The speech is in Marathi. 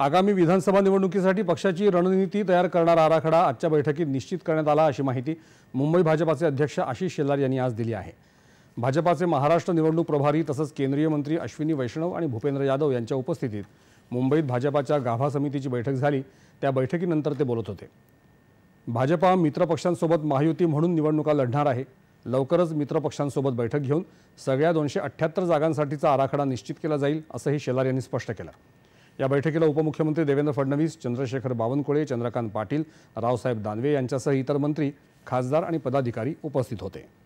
आगामी विधानसभा निवडणुकीसाठी पक्षाची रणनीती तयार करणारा आराखडा आजच्या बैठकीत निश्चित करण्यात आला अशी माहिती मुंबई भाजपाचे अध्यक्ष आशिष शेलार यांनी आज दिली आहे भाजपाचे महाराष्ट्र निवडणूक प्रभारी तसंच केंद्रीय मंत्री अश्विनी वैष्णव आणि भूपेंद्र यादव यांच्या उपस्थितीत मुंबईत भाजपाच्या गाभा समितीची बैठक झाली त्या बैठकीनंतर ते बोलत होते भाजपा मित्रपक्षांसोबत महायुती म्हणून निवडणुका लढणार आहे लवकरच मित्रपक्षांसोबत बैठक घेऊन सगळ्या दोनशे अठ्ठ्याहत्तर जागांसाठीचा आराखडा निश्चित केला जाईल असंही शेलार यांनी स्पष्ट केलं या बैठकीला उपमुख्यमंत्री देवेंद्र फडणवीस चंद्रशेखर बावनकुळे चंद्रकांत पाटील रावसाहेब दानवे यांच्यासह इतर मंत्री खासदार आणि पदाधिकारी उपस्थित होते